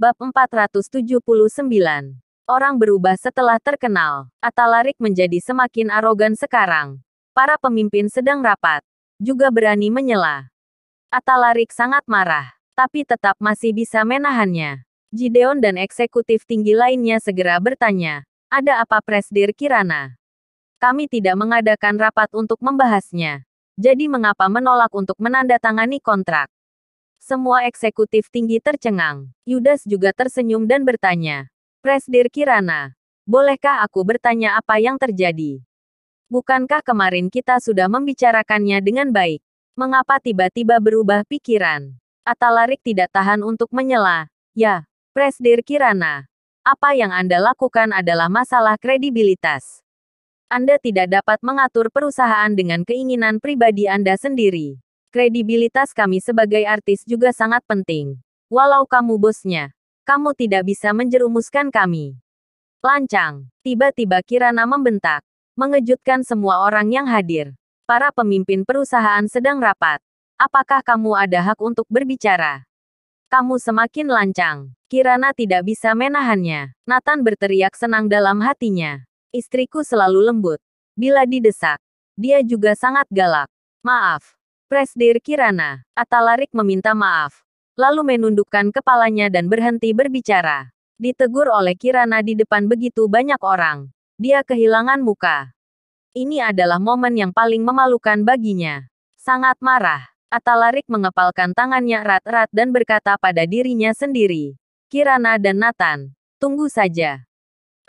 Bab 479. Orang berubah setelah terkenal. Atalarik menjadi semakin arogan sekarang. Para pemimpin sedang rapat. Juga berani menyela. Atalarik sangat marah. Tapi tetap masih bisa menahannya. Gideon dan eksekutif tinggi lainnya segera bertanya. Ada apa Presdir Kirana? Kami tidak mengadakan rapat untuk membahasnya. Jadi mengapa menolak untuk menandatangani kontrak? Semua eksekutif tinggi tercengang. Yudas juga tersenyum dan bertanya. Presdir Kirana, bolehkah aku bertanya apa yang terjadi? Bukankah kemarin kita sudah membicarakannya dengan baik? Mengapa tiba-tiba berubah pikiran? Atalarik tidak tahan untuk menyela. Ya, Presdir Kirana, apa yang Anda lakukan adalah masalah kredibilitas. Anda tidak dapat mengatur perusahaan dengan keinginan pribadi Anda sendiri. Kredibilitas kami sebagai artis juga sangat penting. Walau kamu bosnya, kamu tidak bisa menjerumuskan kami. Lancang, tiba-tiba Kirana membentak, mengejutkan semua orang yang hadir. Para pemimpin perusahaan sedang rapat. Apakah kamu ada hak untuk berbicara? Kamu semakin lancang. Kirana tidak bisa menahannya. Nathan berteriak senang dalam hatinya. Istriku selalu lembut. Bila didesak, dia juga sangat galak. Maaf, Presdir Kirana, Atalarik meminta maaf. Lalu menundukkan kepalanya dan berhenti berbicara. Ditegur oleh Kirana di depan begitu banyak orang. Dia kehilangan muka. Ini adalah momen yang paling memalukan baginya. Sangat marah, Atalarik mengepalkan tangannya erat-erat dan berkata pada dirinya sendiri. Kirana dan Nathan, tunggu saja.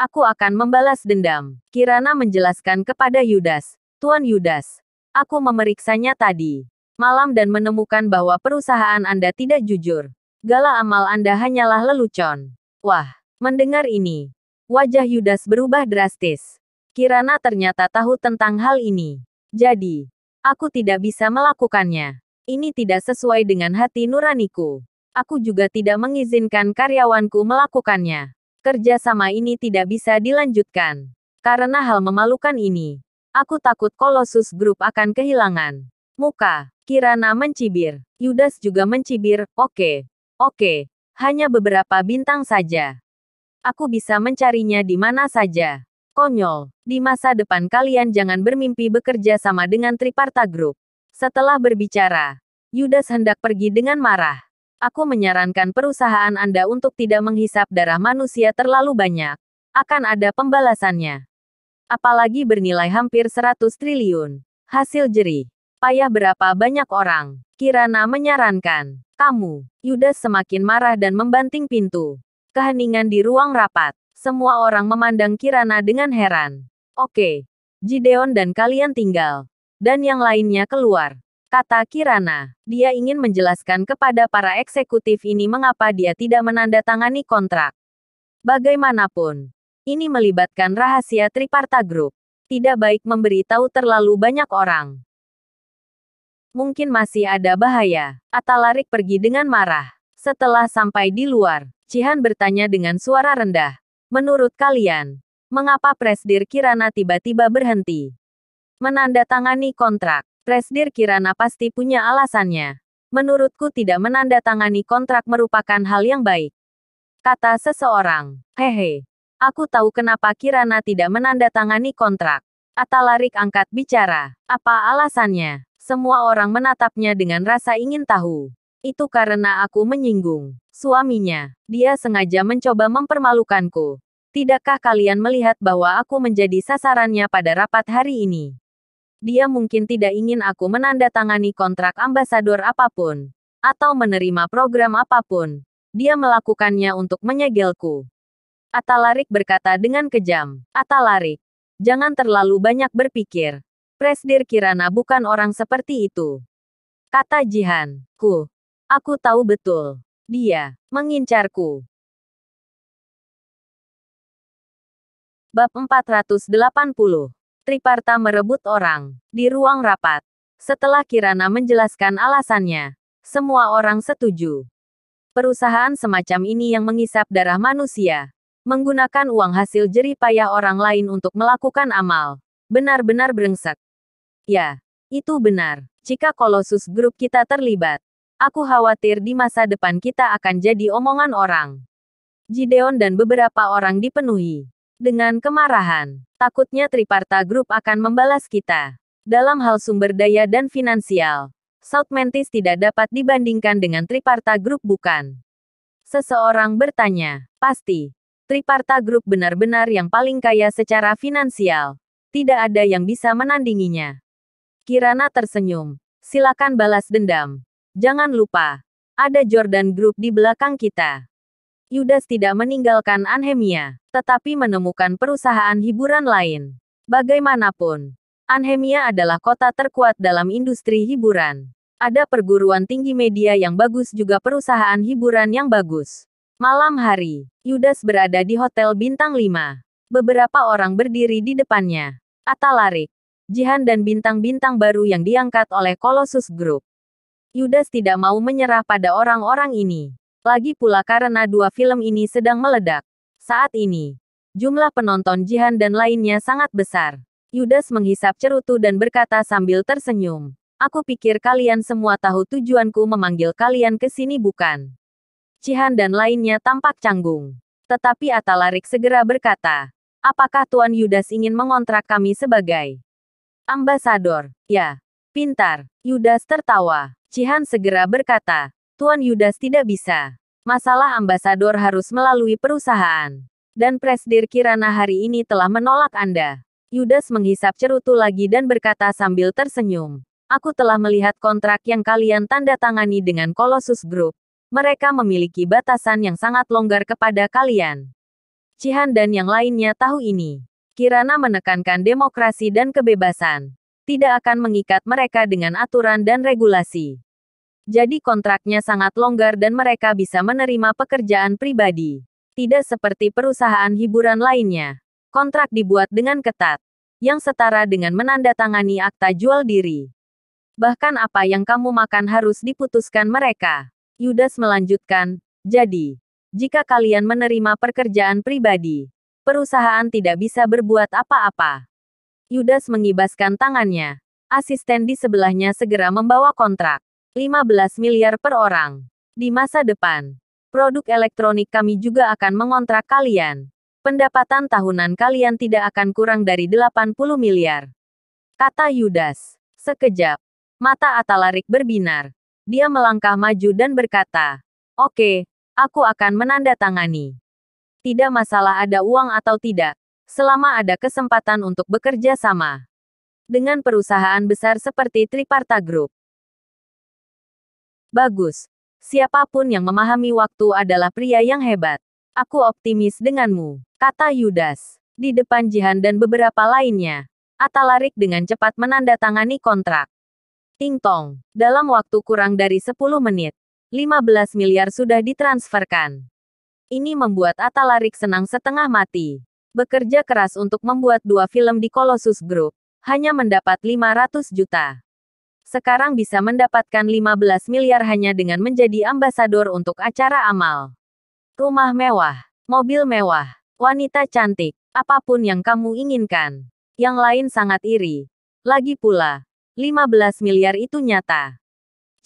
Aku akan membalas dendam. Kirana menjelaskan kepada Yudas, Tuan Yudas, Aku memeriksanya tadi malam dan menemukan bahwa perusahaan Anda tidak jujur. Gala amal Anda hanyalah lelucon. Wah, mendengar ini, wajah Yudas berubah drastis. Kirana ternyata tahu tentang hal ini. Jadi, aku tidak bisa melakukannya. Ini tidak sesuai dengan hati nuraniku. Aku juga tidak mengizinkan karyawanku melakukannya. Kerjasama ini tidak bisa dilanjutkan. Karena hal memalukan ini, Aku takut Colossus Group akan kehilangan. Muka, Kirana mencibir. Yudas juga mencibir, oke. Oke, hanya beberapa bintang saja. Aku bisa mencarinya di mana saja. Konyol, di masa depan kalian jangan bermimpi bekerja sama dengan Triparta Group. Setelah berbicara, Yudas hendak pergi dengan marah. Aku menyarankan perusahaan Anda untuk tidak menghisap darah manusia terlalu banyak. Akan ada pembalasannya apalagi bernilai hampir 100 triliun. Hasil jerih. Payah berapa banyak orang. Kirana menyarankan. Kamu, Yudas semakin marah dan membanting pintu. Keheningan di ruang rapat. Semua orang memandang Kirana dengan heran. Oke. Gideon dan kalian tinggal. Dan yang lainnya keluar. Kata Kirana, dia ingin menjelaskan kepada para eksekutif ini mengapa dia tidak menandatangani kontrak. Bagaimanapun, ini melibatkan rahasia Triparta Group. Tidak baik memberi tahu terlalu banyak orang. Mungkin masih ada bahaya. larik pergi dengan marah. Setelah sampai di luar, Cihan bertanya dengan suara rendah. Menurut kalian, mengapa Presdir Kirana tiba-tiba berhenti? Menandatangani kontrak. Presdir Kirana pasti punya alasannya. Menurutku tidak menandatangani kontrak merupakan hal yang baik. Kata seseorang. Hehe, Aku tahu kenapa Kirana tidak menandatangani kontrak. Atalarik angkat bicara. Apa alasannya? Semua orang menatapnya dengan rasa ingin tahu. Itu karena aku menyinggung suaminya. Dia sengaja mencoba mempermalukanku. Tidakkah kalian melihat bahwa aku menjadi sasarannya pada rapat hari ini? Dia mungkin tidak ingin aku menandatangani kontrak ambasador apapun atau menerima program apapun. Dia melakukannya untuk menyegelku. Atalarik berkata dengan kejam. Atalarik, jangan terlalu banyak berpikir. Presdir Kirana bukan orang seperti itu. Kata Jihan, ku. Aku tahu betul. Dia mengincarku. Bab 480. Triparta merebut orang di ruang rapat. Setelah Kirana menjelaskan alasannya, semua orang setuju. Perusahaan semacam ini yang mengisap darah manusia, Menggunakan uang hasil jerih payah orang lain untuk melakukan amal. Benar-benar brengsek. Ya, itu benar. Jika Kolosus grup kita terlibat, aku khawatir di masa depan kita akan jadi omongan orang. Gideon dan beberapa orang dipenuhi dengan kemarahan. Takutnya Triparta Group akan membalas kita dalam hal sumber daya dan finansial. South Mantis tidak dapat dibandingkan dengan Triparta Group bukan? Seseorang bertanya. Pasti, Triparta Group benar-benar yang paling kaya secara finansial. Tidak ada yang bisa menandinginya. Kirana tersenyum. Silakan balas dendam. Jangan lupa, ada Jordan Group di belakang kita. Yudas tidak meninggalkan Anhemia, tetapi menemukan perusahaan hiburan lain. Bagaimanapun, Anhemia adalah kota terkuat dalam industri hiburan. Ada perguruan tinggi media yang bagus juga perusahaan hiburan yang bagus. Malam hari, Yudas berada di Hotel Bintang 5. Beberapa orang berdiri di depannya. Atalarik, Jihan dan bintang-bintang baru yang diangkat oleh Colossus Group. Yudas tidak mau menyerah pada orang-orang ini. Lagi pula karena dua film ini sedang meledak. Saat ini, jumlah penonton Jihan dan lainnya sangat besar. Yudas menghisap cerutu dan berkata sambil tersenyum. Aku pikir kalian semua tahu tujuanku memanggil kalian ke sini bukan? Cihan dan lainnya tampak canggung. Tetapi Atalarik segera berkata, Apakah Tuan Yudas ingin mengontrak kami sebagai ambasador? Ya, pintar. Yudas tertawa. Cihan segera berkata, Tuan Yudas tidak bisa. Masalah ambasador harus melalui perusahaan. Dan Presdir Kirana hari ini telah menolak Anda. Yudas menghisap cerutu lagi dan berkata sambil tersenyum. Aku telah melihat kontrak yang kalian tanda tangani dengan Colossus Group mereka memiliki batasan yang sangat longgar kepada kalian. Cihan dan yang lainnya tahu ini. Kirana menekankan demokrasi dan kebebasan. Tidak akan mengikat mereka dengan aturan dan regulasi. Jadi kontraknya sangat longgar dan mereka bisa menerima pekerjaan pribadi. Tidak seperti perusahaan hiburan lainnya. Kontrak dibuat dengan ketat. Yang setara dengan menandatangani akta jual diri. Bahkan apa yang kamu makan harus diputuskan mereka. Yudas melanjutkan, jadi, jika kalian menerima pekerjaan pribadi, perusahaan tidak bisa berbuat apa-apa. Yudas mengibaskan tangannya. Asisten di sebelahnya segera membawa kontrak. 15 miliar per orang. Di masa depan, produk elektronik kami juga akan mengontrak kalian. Pendapatan tahunan kalian tidak akan kurang dari 80 miliar. Kata Yudas. Sekejap, mata Atalarik berbinar. Dia melangkah maju dan berkata, Oke, aku akan menandatangani. Tidak masalah ada uang atau tidak, selama ada kesempatan untuk bekerja sama. Dengan perusahaan besar seperti Triparta Group. Bagus. Siapapun yang memahami waktu adalah pria yang hebat. Aku optimis denganmu, kata Yudas. Di depan Jihan dan beberapa lainnya, Atalarik dengan cepat menandatangani kontrak. Ting tong. Dalam waktu kurang dari 10 menit, 15 miliar sudah ditransferkan. Ini membuat Atalarik senang setengah mati. Bekerja keras untuk membuat dua film di Colossus Group, hanya mendapat 500 juta. Sekarang bisa mendapatkan 15 miliar hanya dengan menjadi ambasador untuk acara amal. Rumah mewah, mobil mewah, wanita cantik, apapun yang kamu inginkan. Yang lain sangat iri. Lagi pula, 15 miliar itu nyata.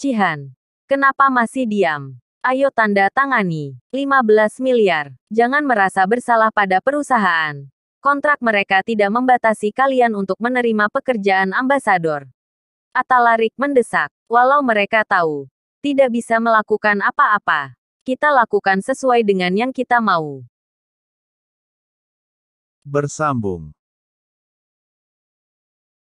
Cihan, kenapa masih diam? Ayo tanda tangani. 15 miliar. Jangan merasa bersalah pada perusahaan. Kontrak mereka tidak membatasi kalian untuk menerima pekerjaan ambasador. Atalarik mendesak, walau mereka tahu tidak bisa melakukan apa-apa. Kita lakukan sesuai dengan yang kita mau. Bersambung